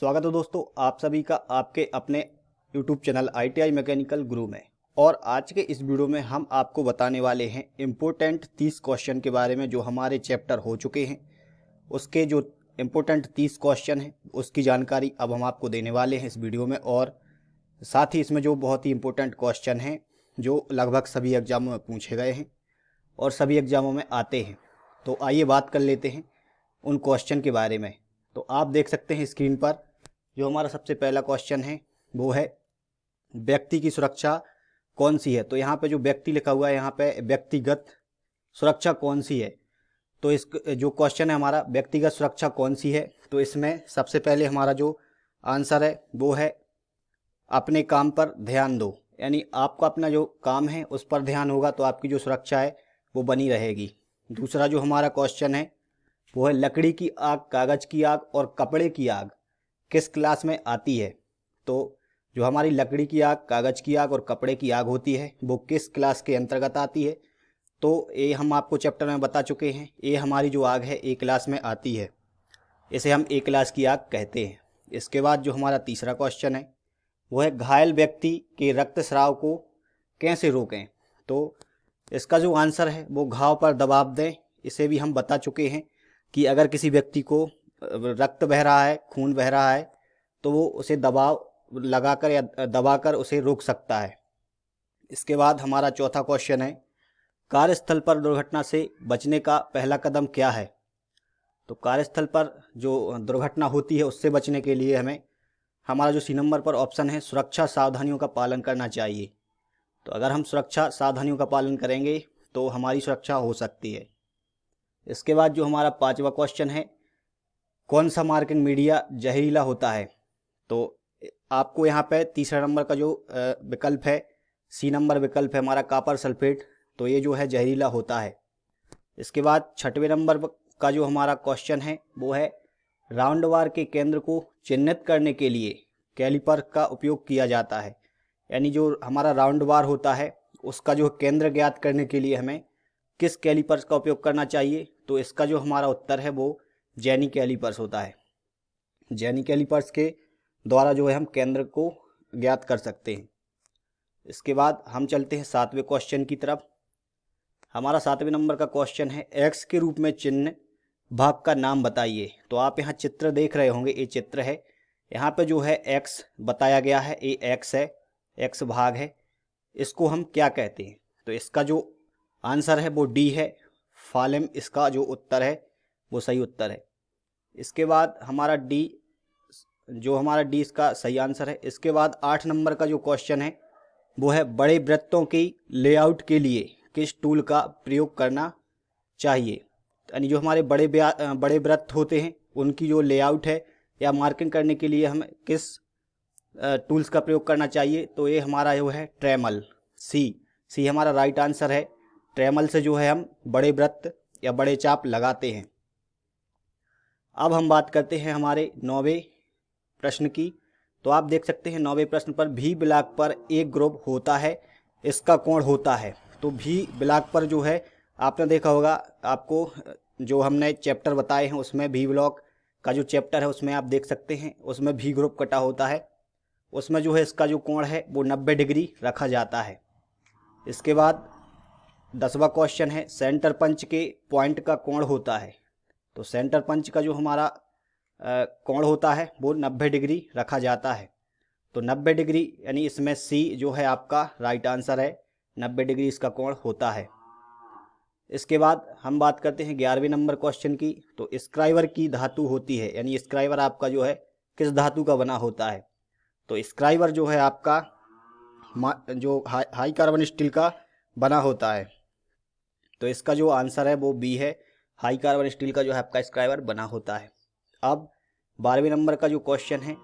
स्वागत है दोस्तों आप सभी का आपके अपने YouTube चैनल आई मैकेनिकल गुरु में और आज के इस वीडियो में हम आपको बताने वाले हैं इम्पोर्टेंट तीस क्वेश्चन के बारे में जो हमारे चैप्टर हो चुके हैं उसके जो इम्पोर्टेंट तीस क्वेश्चन हैं उसकी जानकारी अब हम आपको देने वाले हैं इस वीडियो में और साथ ही इसमें जो बहुत ही इम्पोर्टेंट क्वेश्चन हैं जो लगभग सभी एग्जामों में पूछे गए हैं और सभी एग्जामों में आते हैं तो आइए बात कर लेते हैं उन क्वेश्चन के बारे में तो आप देख सकते हैं स्क्रीन पर जो हमारा सबसे पहला क्वेश्चन है वो है व्यक्ति की सुरक्षा कौन सी है तो यहाँ पे जो व्यक्ति लिखा हुआ है यहाँ पे व्यक्तिगत सुरक्षा कौन सी है तो इस जो क्वेश्चन है हमारा व्यक्तिगत सुरक्षा कौन सी है तो इसमें सबसे पहले हमारा जो आंसर है वो है अपने काम पर ध्यान दो यानी आपका अपना जो काम है उस पर ध्यान होगा तो आपकी जो सुरक्षा है वो बनी रहेगी दूसरा जो हमारा क्वेश्चन है वो है लकड़ी की आग कागज़ की आग और कपड़े की आग किस क्लास में आती है तो जो हमारी लकड़ी की आग कागज़ की आग और कपड़े की आग होती है वो किस क्लास के अंतर्गत आती है तो ये हम आपको चैप्टर में बता चुके हैं ये हमारी जो आग है ए क्लास में आती है इसे हम ए क्लास की आग कहते हैं इसके बाद जो हमारा तीसरा क्वेश्चन है वो है घायल व्यक्ति के रक्त स्राव को कैसे रोकें तो इसका जो आंसर है वो घाव पर दबाव दें इसे भी हम बता चुके हैं कि अगर किसी व्यक्ति को रक्त बह रहा है खून बह रहा है तो वो उसे दबाव लगाकर या दबाकर उसे रोक सकता है इसके बाद हमारा चौथा क्वेश्चन है कार्यस्थल पर दुर्घटना से बचने का पहला कदम क्या है तो कार्यस्थल पर जो दुर्घटना होती है उससे बचने के लिए हमें हमारा जो सी नंबर पर ऑप्शन है सुरक्षा सावधानियों का पालन करना चाहिए तो अगर हम सुरक्षा सावधानियों का पालन करेंगे तो हमारी सुरक्षा हो सकती है इसके बाद जो हमारा पांचवा क्वेश्चन है कौन सा मार्किंग मीडिया जहरीला होता है तो आपको यहाँ पे तीसरा नंबर का जो विकल्प है सी नंबर विकल्प है हमारा कापर सल्फेट तो ये जो है जहरीला होता है इसके बाद छठवें नंबर का जो हमारा क्वेश्चन है वो है राउंडवार के केंद्र को चिन्हित करने के लिए कैलिपर का उपयोग किया जाता है यानी जो हमारा राउंडवार होता है उसका जो केंद्र ज्ञात करने के लिए हमें किस कैलिपर का उपयोग करना चाहिए तो इसका जो हमारा उत्तर है वो जैनिक एलिपर्स होता है जैनिक एलिपर्स के द्वारा जो है हम केंद्र को ज्ञात कर सकते हैं इसके बाद हम चलते हैं सातवें क्वेश्चन की तरफ हमारा सातवें नंबर का क्वेश्चन है एक्स के रूप में चिन्ह भाग का नाम बताइए तो आप यहाँ चित्र देख रहे होंगे ये चित्र है यहाँ पे जो है एक्स बताया गया है ये एक्स है एक्स भाग है इसको हम क्या कहते हैं तो इसका जो आंसर है वो डी है फालिम इसका जो उत्तर है वो सही उत्तर है इसके बाद हमारा डी जो हमारा डी इसका सही आंसर है इसके बाद आठ नंबर का जो क्वेश्चन है वो है बड़े वृत्तों की लेआउट के लिए किस टूल का प्रयोग करना चाहिए यानी जो हमारे बड़े बड़े व्रत होते हैं उनकी जो लेआउट है या मार्किंग करने के लिए हमें किस टूल्स का प्रयोग करना चाहिए तो ये हमारा जो है ट्रैमल सी सी हमारा राइट आंसर है ट्रैमल से जो है हम बड़े व्रत या बड़े चाप लगाते हैं अब हम बात करते हैं हमारे नौवे प्रश्न की तो आप देख सकते हैं नौवे प्रश्न पर भी ब्लाक पर एक ग्रुप होता है इसका कोण होता है तो भी ब्लाक पर जो है आपने देखा होगा आपको जो हमने चैप्टर बताए हैं उसमें भी ब्लॉक का जो चैप्टर है उसमें आप देख सकते हैं उसमें भी ग्रुप कटा होता है उसमें जो है इसका जो कोण है वो नब्बे डिग्री रखा जाता है इसके बाद दसवा क्वेश्चन है सेंटर पंच के पॉइंट का कोण होता है तो सेंटर पंच का जो हमारा कोण होता है वो 90 डिग्री रखा जाता है तो 90 डिग्री यानी इसमें सी जो है आपका राइट आंसर है 90 डिग्री इसका कोण होता है इसके बाद हम बात करते हैं ग्यारहवीं नंबर क्वेश्चन की तो स्क्राइवर की धातु होती है यानी स्क्राइवर आपका जो है किस धातु का बना होता है तो स्क्राइवर जो है आपका जो हाई कार्बन स्टील का बना होता है तो इसका जो आंसर है वो बी है हाई कार्बन स्टील का जो है आपका स्क्राइबर बना होता है अब बारहवें नंबर का जो क्वेश्चन है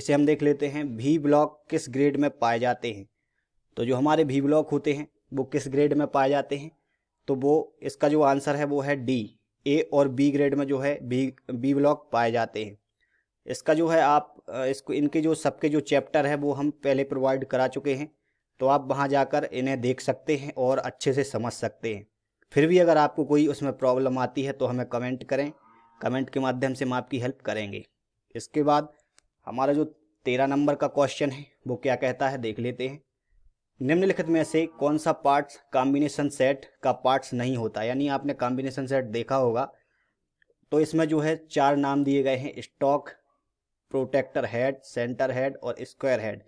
इसे हम देख लेते हैं भी ब्लॉक किस ग्रेड में पाए जाते हैं तो जो हमारे भी ब्लॉक होते हैं वो किस ग्रेड में पाए जाते हैं तो वो इसका जो आंसर है वो है डी ए और बी ग्रेड में जो है बी बी ब्लॉक पाए जाते हैं इसका जो है आप इसको इनके जो सबके जो चैप्टर है वो हम पहले प्रोवाइड करा चुके हैं तो आप वहाँ जाकर इन्हें देख सकते हैं और अच्छे से समझ सकते हैं फिर भी अगर आपको कोई उसमें प्रॉब्लम आती है तो हमें कमेंट करें कमेंट के माध्यम से हम आपकी हेल्प करेंगे इसके बाद हमारा जो तेरह नंबर का क्वेश्चन है वो क्या कहता है देख लेते हैं निम्नलिखित में से कौन सा पार्ट्स कॉम्बिनेशन सेट का पार्ट्स नहीं होता यानी आपने कॉम्बिनेशन सेट देखा होगा तो इसमें जो है चार नाम दिए गए हैं stock protractor head centre head और स्क्वायर हेड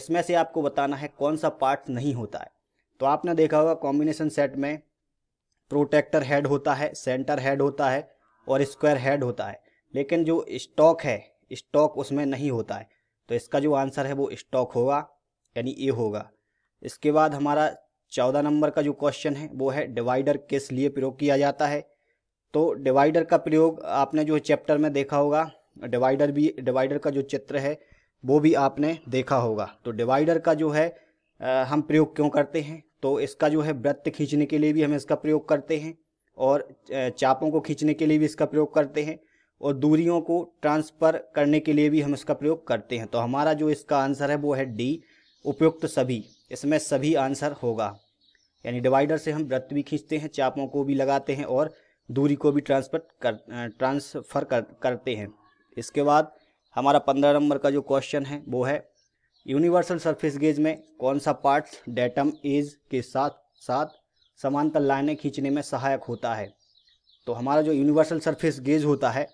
इसमें से आपको बताना है कौन सा पार्ट नहीं होता है तो आपने देखा होगा कॉम्बिनेशन सेट में प्रोटेक्टर हेड होता है सेंटर हेड होता है और स्क्वायर हेड होता है लेकिन जो स्टॉक है स्टॉक उसमें नहीं होता है तो इसका जो आंसर है वो स्टॉक होगा यानी ए होगा इसके बाद हमारा चौदह नंबर का जो क्वेश्चन है वो है डिवाइडर किस लिए प्रयोग किया जाता है तो डिवाइडर का प्रयोग आपने जो चैप्टर में देखा होगा डिवाइडर भी डिवाइडर का जो चित्र है वो भी आपने देखा होगा तो डिवाइडर का जो है आ, हम प्रयोग क्यों करते हैं तो इसका जो है वृत्त खींचने के लिए भी हम इसका प्रयोग करते हैं और चापों को खींचने के लिए भी इसका प्रयोग करते हैं और दूरियों को ट्रांसफ़र करने के लिए भी हम इसका प्रयोग करते हैं तो हमारा जो इसका आंसर है वो है डी उपयुक्त सभी इसमें सभी आंसर होगा यानी डिवाइडर से हम वृत्त भी खींचते हैं चापों को भी लगाते हैं और दूरी को भी ट्रांसफर कर ट्रांसफ़र कर, करते हैं इसके बाद हमारा पंद्रह नंबर का जो क्वेश्चन है वो है यूनिवर्सल सरफेस गेज में कौन सा पार्ट्स डेटम एज के साथ साथ समांतर लाइनें खींचने में सहायक होता है तो हमारा जो यूनिवर्सल सरफेस गेज होता है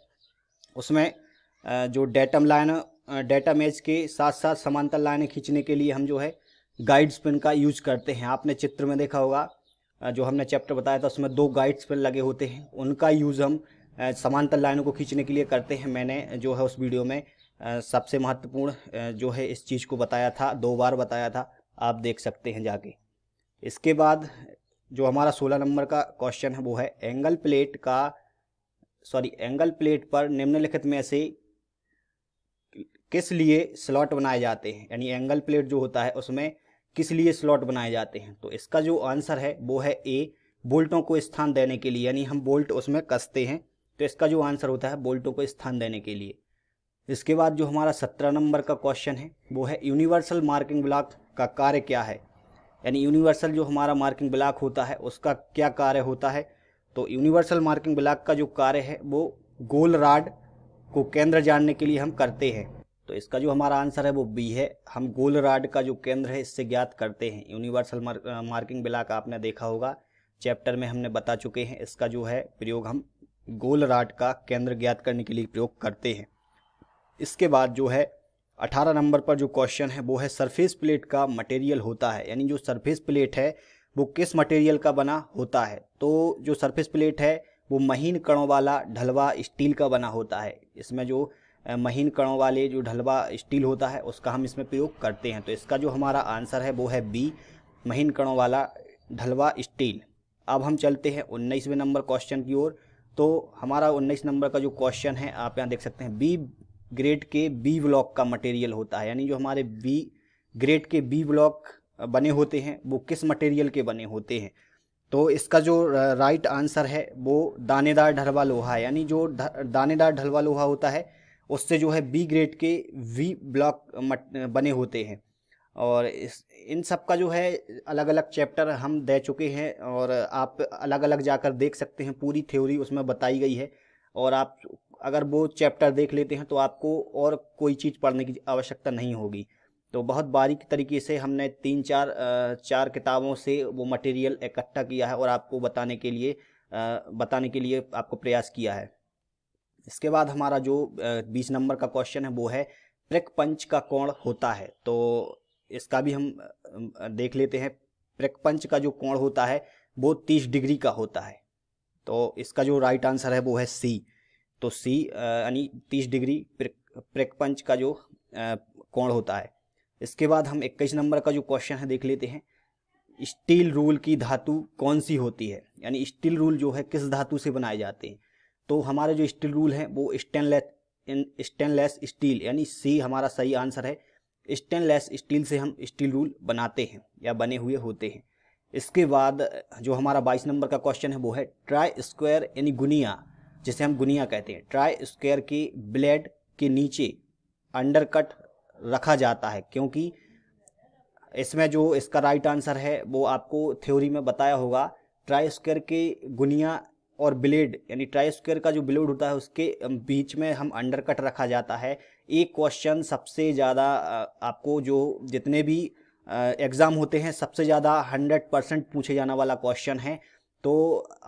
उसमें जो डेटम लाइन डेटम एज के साथ साथ समांतर लाइनें खींचने के लिए हम जो है गाइड्स पेन का यूज करते हैं आपने चित्र में देखा होगा जो हमने चैप्टर बताया था उसमें दो गाइड्स पेन लगे होते हैं उनका यूज़ हम समांतर लाइनों को खींचने के लिए करते हैं मैंने जो है उस वीडियो में सबसे महत्वपूर्ण जो है इस चीज़ को बताया था दो बार बताया था आप देख सकते हैं जाके इसके बाद जो हमारा सोलह नंबर का क्वेश्चन है वो है एंगल प्लेट का सॉरी एंगल प्लेट पर निम्नलिखित में से किस लिए स्लॉट बनाए जाते हैं यानी एंगल प्लेट जो होता है उसमें किस लिए स्लॉट बनाए जाते हैं तो इसका जो आंसर है वो है ए बोल्टों को स्थान देने के लिए यानी हम बोल्ट उसमें कसते हैं तो इसका जो आंसर होता है बोल्टों को स्थान देने के लिए इसके बाद जो हमारा सत्रह नंबर का क्वेश्चन है वो है यूनिवर्सल मार्किंग ब्लॉक का कार्य क्या है यानी यूनिवर्सल जो हमारा मार्किंग ब्लॉक होता है उसका क्या कार्य होता है तो यूनिवर्सल मार्किंग ब्लॉक का जो कार्य है वो गोल राड को केंद्र जानने के लिए हम करते हैं तो इसका जो हमारा आंसर है वो बी है हम गोल राड का जो केंद्र है इससे ज्ञात करते हैं यूनिवर्सल मार्किंग ब्लॉक आपने देखा होगा चैप्टर में हमने बता चुके हैं इसका जो है प्रयोग हम गोल राड का केंद्र ज्ञात करने के लिए प्रयोग करते हैं इसके बाद जो है 18 नंबर पर जो क्वेश्चन है वो है सरफेस प्लेट का मटेरियल होता है यानी जो सरफेस प्लेट है वो किस मटेरियल का बना होता है तो जो सरफेस प्लेट है वो महीन कणों वाला ढलवा स्टील का बना होता है इसमें जो महीन कणों वाले जो ढलवा स्टील होता है उसका हम इसमें प्रयोग करते हैं तो इसका जो हमारा आंसर है वो है बी महीन कणों वाला ढलवा स्टील अब हम चलते हैं उन्नीसवें नंबर क्वेश्चन की ओर तो हमारा उन्नीस नंबर का जो क्वेश्चन है आप यहाँ देख सकते हैं बी ग्रेड के बी ब्लॉक का मटेरियल होता है यानी जो हमारे बी ग्रेड के बी ब्लॉक बने होते हैं वो किस मटेरियल के बने होते हैं तो इसका जो राइट आंसर है वो दानेदार ढलवा लोहा है यानी जो दानेदार ढलवा लोहा होता है उससे जो है बी ग्रेड के वी ब्लॉक बने होते हैं और इस इन सब का जो है अलग अलग चैप्टर हम दे चुके हैं और आप अलग अलग जाकर देख सकते हैं पूरी थ्योरी उसमें बताई गई है और आप अगर वो चैप्टर देख लेते हैं तो आपको और कोई चीज़ पढ़ने की आवश्यकता नहीं होगी तो बहुत बारीक तरीके से हमने तीन चार चार किताबों से वो मटेरियल इकट्ठा किया है और आपको बताने के लिए बताने के लिए आपको प्रयास किया है इसके बाद हमारा जो बीस नंबर का क्वेश्चन है वो है प्रक पंच का कोण होता है तो इसका भी हम देख लेते हैं प्रक पंच का जो कोण होता है वो तीस डिग्री का होता है तो इसका जो राइट आंसर है वो है सी तो सी यानी तीस डिग्री पंच का जो कोण होता है इसके बाद हम इक्कीस नंबर का जो क्वेश्चन है देख लेते हैं स्टील रूल की धातु कौन सी होती है यानी स्टील रूल जो है किस धातु से बनाए जाते हैं तो हमारे जो स्टील रूल है वो स्टेनलेस स्टेनलेस स्टील यानी सी हमारा सही आंसर है स्टेनलेस स्टील से हम स्टील रूल बनाते हैं या बने हुए होते हैं इसके बाद जो हमारा बाईस नंबर का क्वेश्चन है वो है ट्राई स्क्वायर यानी गुनिया जिसे हम गुनिया कहते हैं ट्राई स्क्वेयर की ब्लेड के नीचे अंडरकट रखा जाता है क्योंकि इसमें जो इसका राइट आंसर है वो आपको थ्योरी में बताया होगा ट्राई स्क्वेयर के गुनिया और ब्लेड यानी ट्राई स्क्वेयर का जो ब्लेड होता है उसके बीच में हम अंडरकट रखा जाता है एक क्वेश्चन सबसे ज़्यादा आपको जो जितने भी एग्ज़ाम होते हैं सबसे ज़्यादा हंड्रेड परसेंट पूछे जाने वाला क्वेश्चन है तो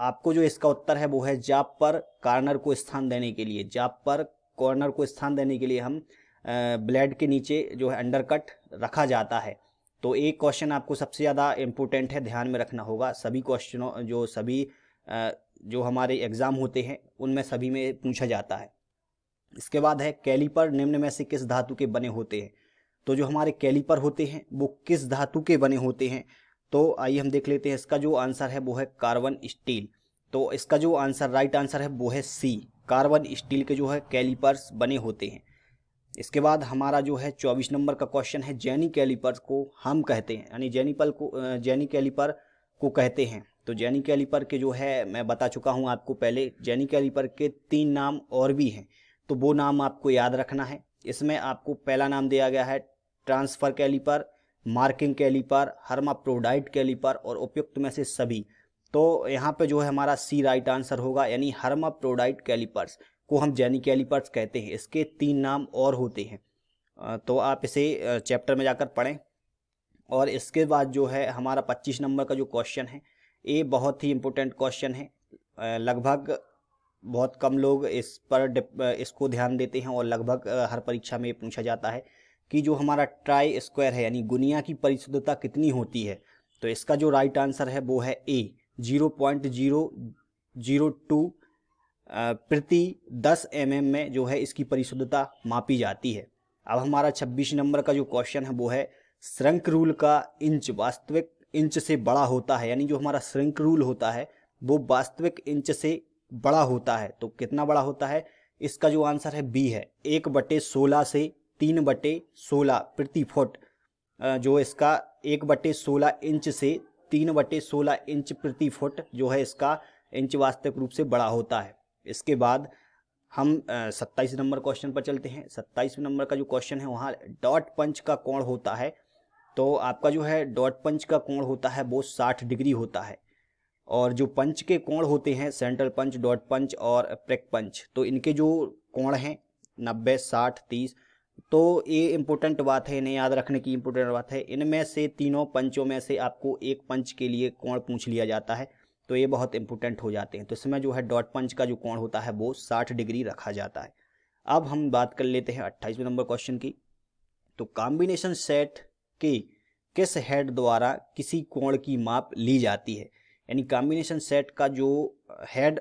आपको जो इसका उत्तर है वो है जाप पर कार्नर को स्थान देने के लिए जाप पर कॉर्नर को स्थान देने के लिए हम ब्लेड के नीचे जो है अंडरकट रखा जाता है तो एक क्वेश्चन आपको सबसे ज़्यादा इम्पोर्टेंट है ध्यान में रखना होगा सभी क्वेश्चनों जो सभी जो हमारे एग्ज़ाम होते हैं उनमें सभी में पूछा जाता है इसके बाद है कैलीपर निम्न में से किस धातु के बने होते हैं तो जो हमारे कैलीपर होते हैं वो किस धातु के बने होते हैं तो आइए हम देख लेते हैं इसका जो आंसर है वो है कार्बन स्टील तो इसका जो आंसर राइट आंसर है वो है सी कार्बन स्टील के जो है कैलिपर्स बने होते हैं इसके बाद हमारा जो है चौबीस नंबर का क्वेश्चन है जैनी कैलिपर्स को हम कहते हैं यानी जैनीपल को जैनी कैलिपर को कहते हैं तो जैनी कैलिपर के जो है मैं बता चुका हूँ आपको पहले जैनी कैलिपर के तीन नाम और भी हैं तो वो नाम आपको याद रखना है इसमें आपको पहला नाम दिया गया है transfer calliper marking calliper hermaphrodite calliper और उपयुक्त में से सभी तो यहाँ पे जो है हमारा सी राइट आंसर होगा यानी हर्माप्रोडाइट कैलीपर्स को हम जैनी कैलीपर्स कहते हैं इसके तीन नाम और होते हैं तो आप इसे चैप्टर में जाकर पढ़ें और इसके बाद जो है हमारा 25 नंबर का जो क्वेश्चन है ये बहुत ही इम्पोर्टेंट क्वेश्चन है लगभग बहुत कम लोग इस पर इसको ध्यान देते हैं और लगभग हर परीक्षा में ये पूछा जाता है कि जो हमारा ट्राई स्क्वायर है यानी गुनिया की परिशुद्धता कितनी होती है तो इसका जो राइट आंसर है वो है A zero point zero zero two प्रति दस एम mm में जो है इसकी परिशुद्धता मापी जाती है अब हमारा छब्बीस नंबर का जो क्वेश्चन है वो है श्रृंक रूल का इंच वास्तविक इंच से बड़ा होता है यानी जो हमारा श्रृंक रूल होता है वो वास्तविक इंच से बड़ा होता है तो कितना बड़ा होता है इसका जो आंसर है बी है एक बटे सोलह से तीन बटे सोलह प्रति फुट जो इसका एक बटे सोलह इंच से तीन बटे सोलह इंच प्रति फुट जो है इसका इंच वास्तविक रूप से बड़ा होता है इसके बाद हम सत्ताईस नंबर क्वेश्चन पर चलते हैं सत्ताईस नंबर का जो क्वेश्चन है वहाँ डॉट पंच का कोण होता है तो आपका जो है डॉट पंच का कोण होता है वो साठ डिग्री होता है और जो पंच के कोण होते हैं सेंट्रल पंच डॉट पंच और प्रेक पंच तो इनके जो कोण हैं नब्बे साठ तीस तो ये इम्पोर्टेंट बात है इन्हें याद रखने की इम्पोर्टेंट बात है इनमें से तीनों पंचों में से आपको एक पंच के लिए कोण पूछ लिया जाता है तो ये बहुत इंपॉर्टेंट हो जाते हैं तो इसमें जो है डॉट पंच का जो कोण होता है वो साठ डिग्री रखा जाता है अब हम बात कर लेते हैं अट्ठाईसवें नंबर क्वेश्चन की तो कॉम्बिनेशन सेट के किस हेड द्वारा किसी कोण की माप ली जाती है यानी कॉम्बिनेशन सेट का जो हेड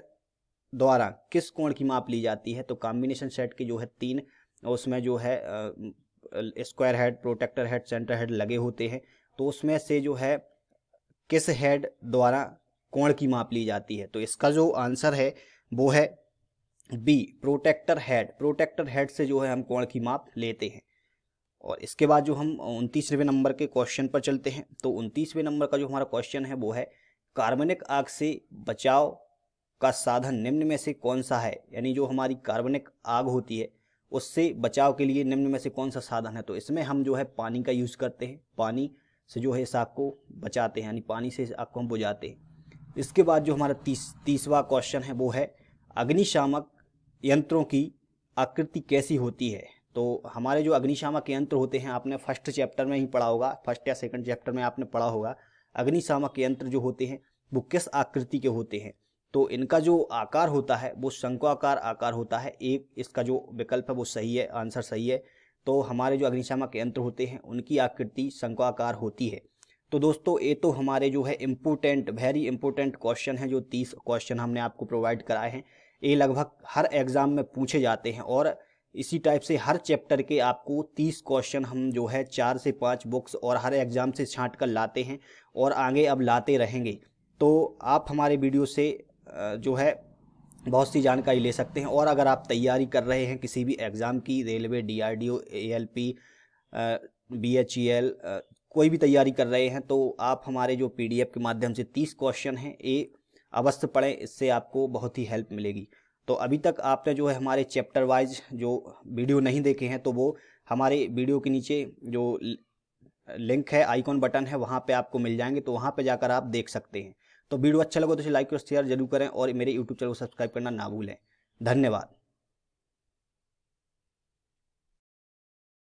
द्वारा किस कोण की माप ली जाती है तो कॉम्बिनेशन सेट के जो है तीन उसमें जो है square head protractor head centre head लगे होते हैं तो उसमें से जो है किस हेड द्वारा कोण की माप ली जाती है तो इसका जो आंसर है वो है B protractor head protractor head से जो है हम कोण की माप लेते हैं और इसके बाद जो हम उनतीसवें नंबर के क्वेश्चन पर चलते हैं तो उनतीसवें नंबर का जो हमारा क्वेश्चन है वो है कार्बनिक आग से बचाव का साधन निम्न में से कौन सा है यानी जो हमारी कार्बनिक आग होती है उससे बचाव के लिए निम्न में से कौन सा साधन है तो इसमें हम जो है पानी का यूज़ करते हैं पानी से जो है इस आग को बचाते हैं यानी पानी से इस आग को हम बुझाते हैं इसके बाद जो हमारा तीस तीसवा क्वेश्चन है वो है अग्निशामक यंत्रों की आकृति कैसी होती है तो हमारे जो अग्निशामक यंत्र होते हैं आपने फर्स्ट चैप्टर में ही पढ़ा होगा फर्स्ट या सेकंड चैप्टर में आपने पढ़ा होगा अग्निशामक यंत्र जो होते हैं वो किस आकृति के होते हैं तो इनका जो आकार होता है वो शंकुआकार आकार होता है एक इसका जो विकल्प है वो सही है आंसर सही है तो हमारे जो अग्निशामक यंत्र होते हैं उनकी आकृति शंकुआकार होती है तो दोस्तों ये तो हमारे जो है इम्पोर्टेंट वेरी इम्पोर्टेंट क्वेश्चन है जो तीस क्वेश्चन हमने आपको प्रोवाइड कराए हैं ये लगभग हर एग्ज़ाम में पूछे जाते हैं और इसी टाइप से हर चैप्टर के आपको तीस क्वेश्चन हम जो है चार से पाँच बुक्स और हर एग्ज़ाम से छाँट कर लाते हैं और आगे अब लाते रहेंगे तो आप हमारे वीडियो से जो है बहुत सी जानकारी ले सकते हैं और अगर आप तैयारी कर रहे हैं किसी भी एग्ज़ाम की railway D R D O A L P B H E L कोई भी तैयारी कर रहे हैं तो आप हमारे जो पी डी एफ के माध्यम से तीस क्वेश्चन हैं ये अवश्य पढ़ें इससे आपको बहुत ही हेल्प मिलेगी तो अभी तक आपने जो है हमारे चैप्टर वाइज जो वीडियो नहीं देखे हैं तो वो हमारे वीडियो के नीचे जो लिंक है आइकॉन बटन है वहाँ पे आपको मिल जाएंगे तो वहाँ पे जाकर आप देख सकते हैं तो वीडियो अच्छा लगे तो लाइक और शेयर जरूर करें और मेरे यूट्यूब चैनल को सब्सक्राइब करना ना भूलें धन्यवाद